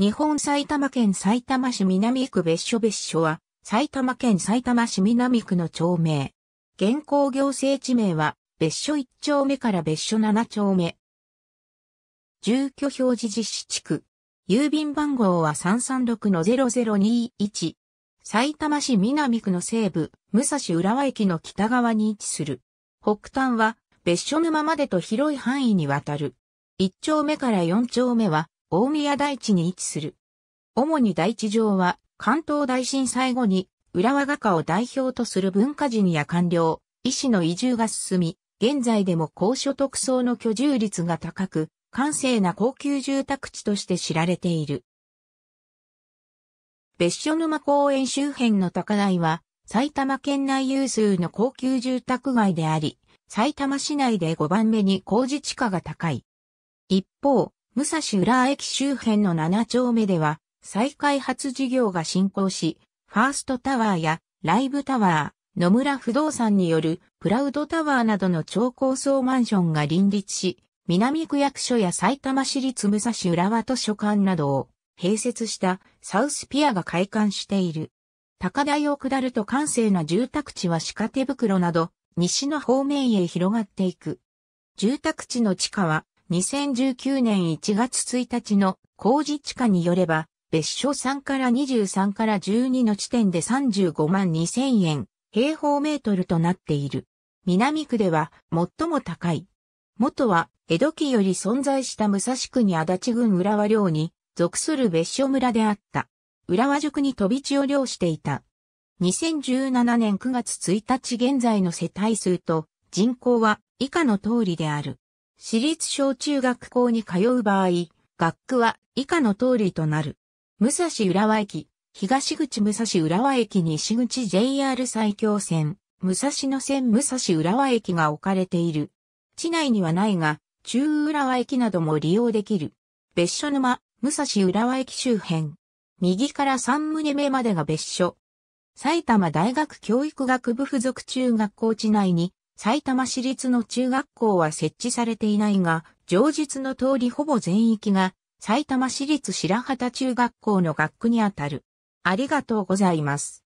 日本埼玉県埼玉市南区別所別所は、埼玉県埼玉市南区の町名。現行行政地名は、別所1丁目から別所7丁目。住居表示実施地区。郵便番号は336-0021。埼玉市南区の西部、武蔵浦和駅の北側に位置する。北端は、別所沼までと広い範囲にわたる。1丁目から4丁目は、大宮大地に位置する。主に大地上は、関東大震災後に、浦和画家を代表とする文化人や官僚、医師の移住が進み、現在でも高所得層の居住率が高く、閑静な高級住宅地として知られている。別所沼公園周辺の高台は、埼玉県内有数の高級住宅街であり、埼玉市内で5番目に工事地価が高い。一方、武蔵浦和駅周辺の7丁目では、再開発事業が進行し、ファーストタワーやライブタワー、野村不動産によるプラウドタワーなどの超高層マンションが林立し、南区役所や埼玉市立武蔵浦和図書館などを併設したサウスピアが開館している。高台を下ると閑静な住宅地は鹿手袋など、西の方面へ広がっていく。住宅地の地下は2019年1月1日の工事地下によれば、別所3から23から12の地点で35万2000円、平方メートルとなっている。南区では最も高い。元は江戸期より存在した武蔵区に足立郡浦和領に属する別所村であった。浦和塾に飛び地を漁していた。2017年9月1日現在の世帯数と人口は以下の通りである。私立小中学校に通う場合、学区は以下の通りとなる。武蔵浦和駅、東口武蔵浦和駅西口 JR 最強線、武蔵野線武蔵浦和駅が置かれている。地内にはないが、中浦和駅なども利用できる。別所沼、武蔵浦和駅周辺。右から三棟目までが別所。埼玉大学教育学部附属中学校地内に埼玉市立の中学校は設置されていないが、上述の通りほぼ全域が埼玉市立白旗中学校の学区にあたる。ありがとうございます。